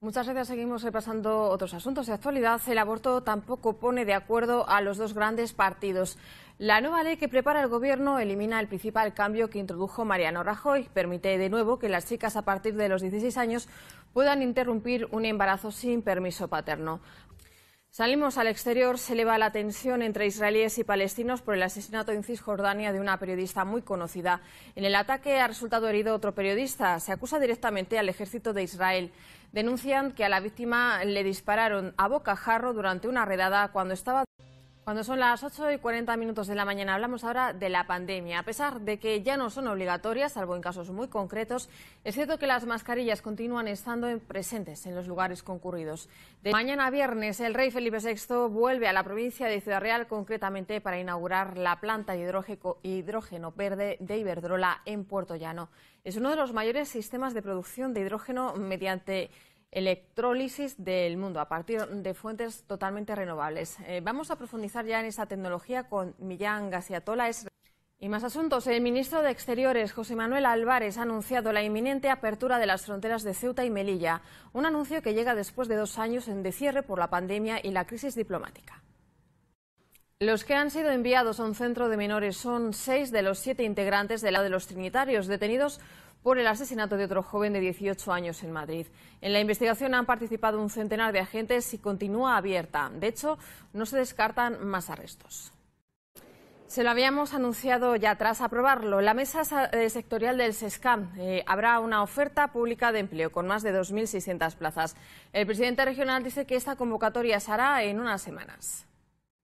Muchas gracias. Seguimos repasando otros asuntos de actualidad. El aborto tampoco pone de acuerdo a los dos grandes partidos. La nueva ley que prepara el Gobierno elimina el principal cambio que introdujo Mariano Rajoy. Permite de nuevo que las chicas a partir de los 16 años puedan interrumpir un embarazo sin permiso paterno. Salimos al exterior, se eleva la tensión entre israelíes y palestinos por el asesinato en Cisjordania de una periodista muy conocida. En el ataque ha resultado herido otro periodista. Se acusa directamente al ejército de Israel. Denuncian que a la víctima le dispararon a boca bocajarro durante una redada cuando estaba cuando son las 8 y 40 minutos de la mañana, hablamos ahora de la pandemia. A pesar de que ya no son obligatorias, salvo en casos muy concretos, es cierto que las mascarillas continúan estando presentes en los lugares concurridos. De mañana viernes, el rey Felipe VI vuelve a la provincia de Ciudad Real, concretamente para inaugurar la planta de hidrógeno verde de Iberdrola en Puerto Llano. Es uno de los mayores sistemas de producción de hidrógeno mediante electrólisis del mundo a partir de fuentes totalmente renovables. Eh, vamos a profundizar ya en esa tecnología con Millán García Y más asuntos. El ministro de Exteriores, José Manuel Álvarez, ha anunciado la inminente apertura de las fronteras de Ceuta y Melilla, un anuncio que llega después de dos años de cierre por la pandemia y la crisis diplomática. Los que han sido enviados a un centro de menores son seis de los siete integrantes del lado de los Trinitarios detenidos por el asesinato de otro joven de 18 años en Madrid. En la investigación han participado un centenar de agentes y continúa abierta. De hecho, no se descartan más arrestos. Se lo habíamos anunciado ya tras aprobarlo. La mesa eh, sectorial del SESCAM eh, habrá una oferta pública de empleo con más de 2.600 plazas. El presidente regional dice que esta convocatoria se hará en unas semanas.